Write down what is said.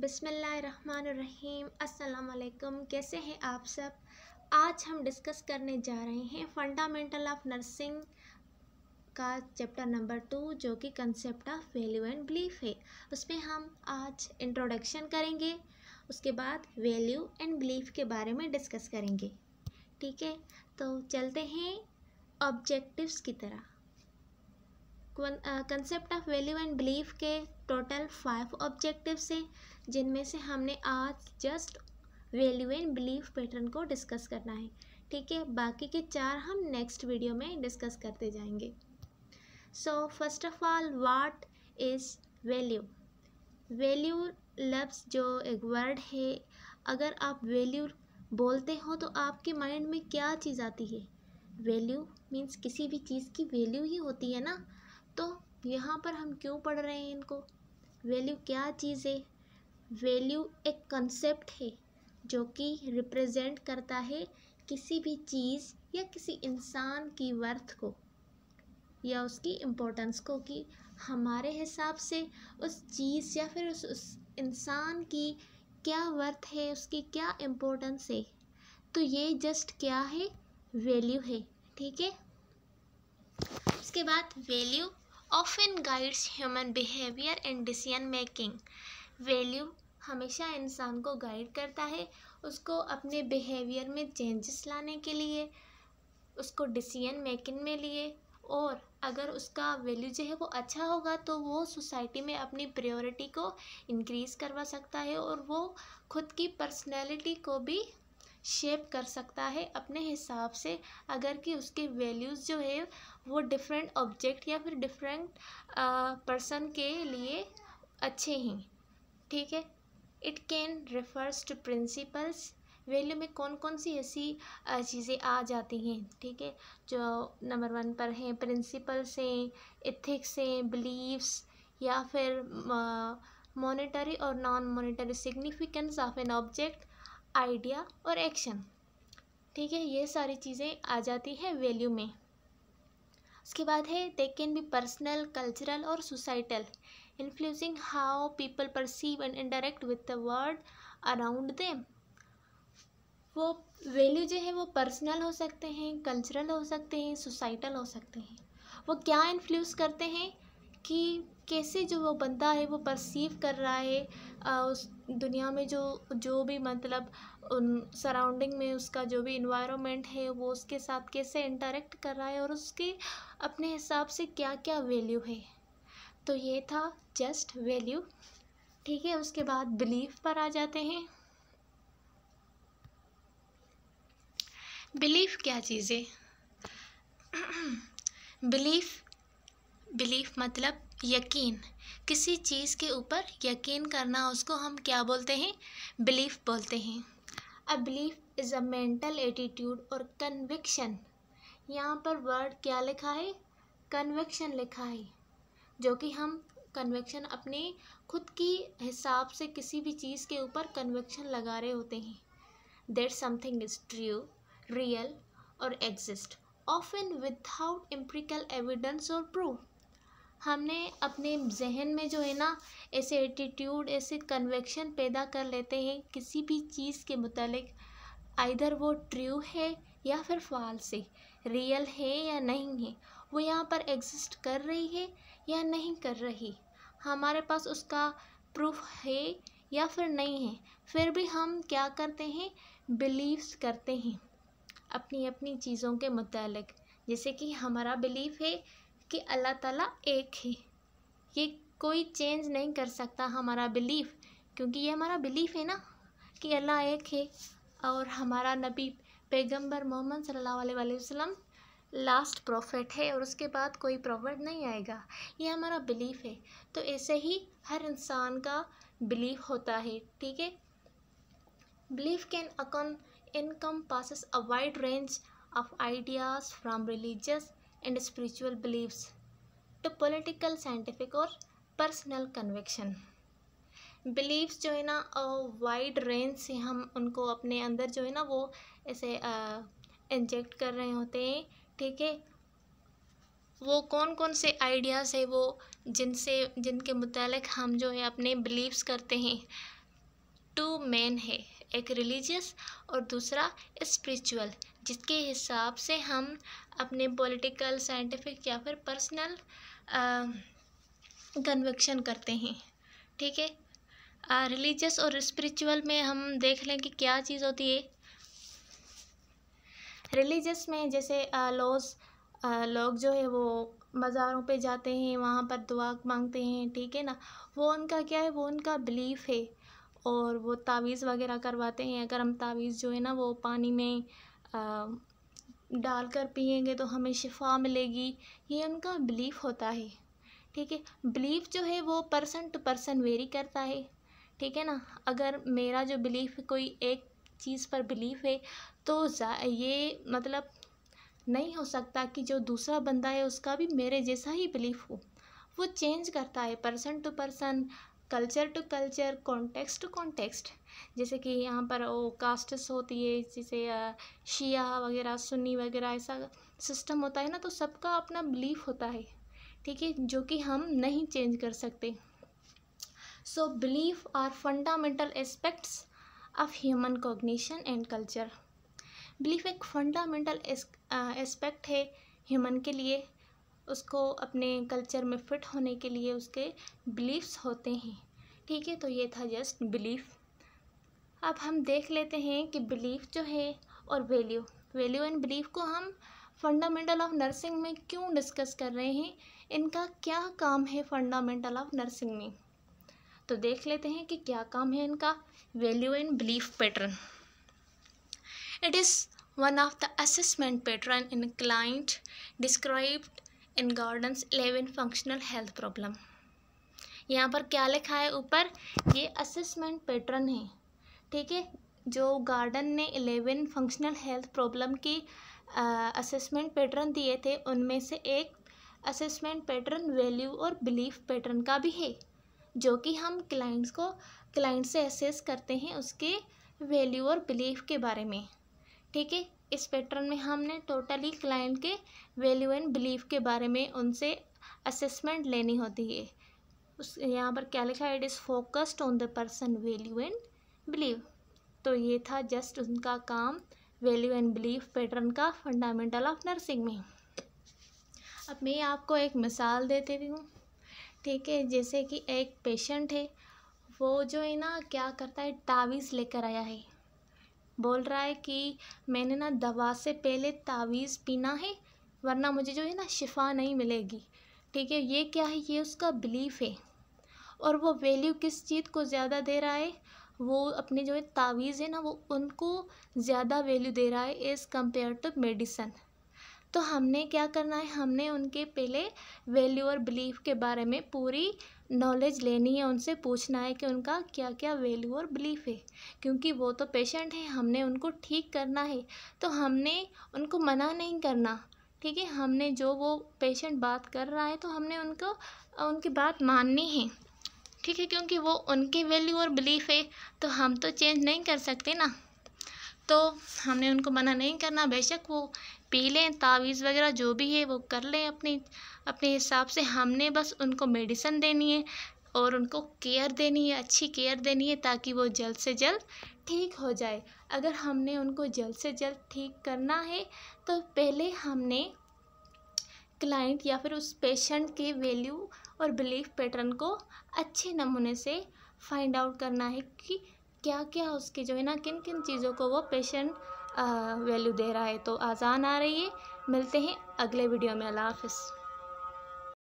बिसमीम अस्सलाम कैसे हैं आप सब आज हम डिस्कस करने जा रहे हैं फंडामेंटल ऑफ नर्सिंग का चैप्टर नंबर टू जो कि concept of value and belief है उसमें हम आज इंट्रोडक्शन करेंगे उसके बाद वैल्यू एंड बिलीफ के बारे में डिस्कस करेंगे ठीक है तो चलते हैं ऑब्जेक्टिव्स की तरह concept of value and belief के टोटल फाइव ऑब्जेक्टिव्स हैं जिनमें से हमने आज just value and belief pattern को डिस्कस करना है ठीक है बाकी के चार हम नेक्स्ट वीडियो में डिस्कस करते जाएंगे so first of all what is value value लफ्स जो एक वर्ड है अगर आप वैल्यू बोलते हो तो आपके माइंड में क्या चीज़ आती है वैल्यू मीन्स किसी भी चीज़ की वैल्यू ही होती है ना तो यहाँ पर हम क्यों पढ़ रहे हैं इनको वैल्यू क्या चीज़ है वैल्यू एक कंसेप्ट है जो कि रिप्रेजेंट करता है किसी भी चीज़ या किसी इंसान की वर्थ को या उसकी इम्पोर्टेंस को कि हमारे हिसाब से उस चीज़ या फिर उस, उस इंसान की क्या वर्थ है उसकी क्या इम्पोर्टेंस है तो ये जस्ट क्या है वैल्यू है ठीक है उसके बाद value often guides human behaviour and decision making value हमेशा इंसान को गाइड करता है उसको अपने बिहेवियर में चेंजेस लाने के लिए उसको डिसीजन मेकिंग में लिए और अगर उसका वैल्यू जो है वो अच्छा होगा तो वो सोसाइटी में अपनी प्रायोरिटी को इंक्रीज़ करवा सकता है और वो खुद की पर्सनैलिटी को भी शेप कर सकता है अपने हिसाब से अगर कि उसके वैल्यूज़ जो है वो डिफरेंट ऑब्जेक्ट या फिर डिफरेंट पर्सन के लिए अच्छे हैं ठीक है it can refers to principles value में कौन कौन सी ऐसी चीज़ें आ जाती हैं ठीक है जो नंबर वन पर हैं प्रिंसिपल्स हैं इथिक्स हैं बिलीव्स या फिर मॉनेटरी और non monetary significance of an object idea और एक्शन ठीक है ये सारी चीज़ें आ जाती हैं वैल्यू में उसके बाद है they can be personal cultural और societal influencing how people perceive and interact with the world around them वो वैल्यू जो है वो पर्सनल हो सकते हैं कल्चरल हो सकते हैं सोसाइटल हो सकते हैं वो क्या इन्फ्लुएंस करते हैं कि कैसे जो वो बंदा है वो परसीव कर रहा है आ, उस दुनिया में जो जो भी मतलब उन सराउंडिंग में उसका जो भी इन्वायरमेंट है वो उसके साथ कैसे इंटरेक्ट कर रहा है और उसके अपने हिसाब से क्या क्या वैल्यू है तो ये था जस्ट वैल्यू ठीक है उसके बाद बिलीफ पर आ जाते हैं बिलीफ क्या चीज़ है बिलीफ बिलीफ मतलब यकीन किसी चीज़ के ऊपर यकीन करना उसको हम क्या बोलते हैं बिलीफ बोलते हैं a belief is a mental attitude और कन्विक्शन यहाँ पर वर्ड क्या लिखा है कन्विक्शन लिखा है जो कि हम कन्विक्शन अपने खुद की हिसाब से किसी भी चीज़ के ऊपर कन्विक्शन लगा रहे होते हैं that something is true real और exist of an without empirical evidence और प्रूफ हमने अपने जहन में जो है ना ऐसे एटीट्यूड ऐसे कन्वेक्शन पैदा कर लेते हैं किसी भी चीज़ के मतलब आइधर वो ट्रू है या फिर फॉल्स है रियल है या नहीं है वो यहाँ पर एग्जिस्ट कर रही है या नहीं कर रही हमारे पास उसका प्रूफ है या फिर नहीं है फिर भी हम क्या करते हैं बिलीव्स करते हैं अपनी अपनी चीज़ों के मतलब जैसे कि हमारा बिलीफ है कि अल्लाह ताला एक है ये कोई चेंज नहीं कर सकता हमारा बिलीफ क्योंकि ये हमारा बिलीफ है ना कि अल्लाह एक है और हमारा नबी पैगंबर मोहम्मद सल्लल्लाहु अलैहि वसल्लम लास्ट प्रॉफिट है और उसके बाद कोई प्रॉफिट नहीं आएगा ये हमारा बिलीफ है तो ऐसे ही हर इंसान का बिलीफ होता है ठीक है belief can encompasses a wide range of ideas from religious and spiritual beliefs to political, scientific और पर्सनल कन्विक्शन बिलीव्स जो है ना वाइड रेंज से हम उनको अपने अंदर जो है ना वो ऐसे इंजेक्ट कर रहे होते हैं ठीक है वो कौन कौन से आइडियाज़ है वो जिनसे जिनके मुतलक हम जो है अपने बिलीव्स करते हैं टू मेन है एक रिलीजियस और दूसरा स्पिरिचुअल जिसके हिसाब से हम अपने पॉलिटिकल साइंटिफिक या फिर पर्सनल कन्वेक्शन करते हैं ठीक है रिलीजियस और स्पिरिचुअल में हम देख लें कि क्या चीज़ होती है रिलीजियस में जैसे लॉज लोग जो है वो मज़ारों पे जाते हैं वहाँ पर दुआ मांगते हैं ठीक है ना वो उनका क्या है वो उनका बिलीफ है और वो तावीज़ वगैरह करवाते हैं अगर हम तावीज़ जो है ना वो पानी में आ, डाल कर पियेंगे तो हमें शिफा मिलेगी ये उनका बिलीफ होता है ठीक है बिलीफ जो है वो पर्सन टू पर्सन वेरी करता है ठीक है ना अगर मेरा जो बिलीफ कोई एक चीज़ पर बिलीफ है तो ये मतलब नहीं हो सकता कि जो दूसरा बंदा है उसका भी मेरे जैसा ही बिलीफ हो वो चेंज करता है person to person culture to culture context to context जैसे कि यहाँ पर वो कास्टस होती है जैसे शिया वगैरह सुन्नी वगैरह ऐसा सिस्टम होता है ना तो सबका अपना बिलीफ होता है ठीक है जो कि हम नहीं चेंज कर सकते so belief are fundamental aspects of human cognition and culture belief एक फंडामेंटल एस्पेक्ट है ह्यूमन के लिए उसको अपने कल्चर में फिट होने के लिए उसके बिलीफ्स होते हैं ठीक है तो ये था जस्ट बिलीफ अब हम देख लेते हैं कि बिलीफ जो है और वैल्यू वैल्यू एंड बिलीफ को हम फंडामेंटल ऑफ नर्सिंग में क्यों डिस्कस कर रहे हैं इनका क्या काम है फंडामेंटल ऑफ नर्सिंग में तो देख लेते हैं कि क्या काम है इनका value and belief pattern it is one of the assessment pattern in client described in Gordon eleven functional health problem यहाँ पर क्या लिखा है ऊपर ये असेसमेंट पैटर्न है ठीक है जो गार्डन ने इलेवन फंक्शनल हेल्थ प्रॉब्लम की असेसमेंट पैटर्न दिए थे उनमें से एक असेसमेंट पैटर्न वैल्यू और बिलीफ पैटर्न का भी है जो कि हम क्लाइंट्स को क्लाइंट से असेस करते हैं उसके वैल्यू और बिलीफ के बारे में ठीक है इस पैटर्न में हमने टोटली क्लाइंट के वैल्यू एंड बिलीफ के बारे में उनसे असेसमेंट लेनी होती है उस यहाँ पर क्या लिखा है it is focused on the person value and believe तो ये था जस्ट उनका काम वैल्यू एंड बिलीफ पैटर्न का फंडामेंटल ऑफ नर्सिंग में अब मैं आपको एक मिसाल देती हूँ ठीक है जैसे कि एक पेशेंट है वो जो है ना क्या करता है तावीज़ लेकर आया है बोल रहा है कि मैंने ना दवा से पहले तावीज़ पीना है वरना मुझे जो है ना शिफा नहीं मिलेगी ठीक है ये क्या है ये उसका बिलीफ है और वो वैल्यू किस चीज़ को ज़्यादा दे रहा है वो अपने जो है तावीज़ है ना वो उनको ज़्यादा वैल्यू दे रहा है एज़ कम्पेयर टू मेडिसन तो हमने क्या करना है हमने उनके पहले वैल्यू और बिलीफ के बारे में पूरी नॉलेज लेनी है उनसे पूछना है कि उनका क्या क्या वैल्यू और बिलीफ है क्योंकि वो तो पेशेंट हैं हमने उनको ठीक करना है तो हमने उनको मना नहीं करना ठीक है हमने जो वो पेशेंट बात कर रहा है तो हमने उनको उनकी बात माननी है ठीक है क्योंकि वो उनकी वैल्यू और बिलीफ है तो हम तो चेंज नहीं कर सकते ना तो हमने उनको मना नहीं करना बेशक वो पी लें तावीज़ वगैरह जो भी है वो कर लें अपनी अपने हिसाब से हमने बस उनको मेडिसन देनी है और उनको केयर देनी है अच्छी केयर देनी है ताकि वो जल्द से जल्द ठीक हो जाए अगर हमने उनको जल्द से जल्द ठीक करना है तो पहले हमने क्लाइंट या फिर उस पेशेंट के वैल्यू और बिलीफ पैटर्न को अच्छे नमूने से फाइंड आउट करना है कि क्या क्या उसकी जो है ना किन किन चीज़ों को वो पेशेंट वैल्यू दे रहा है तो आज़ान आ रही है मिलते हैं अगले वीडियो में अल्लाह हाफिज़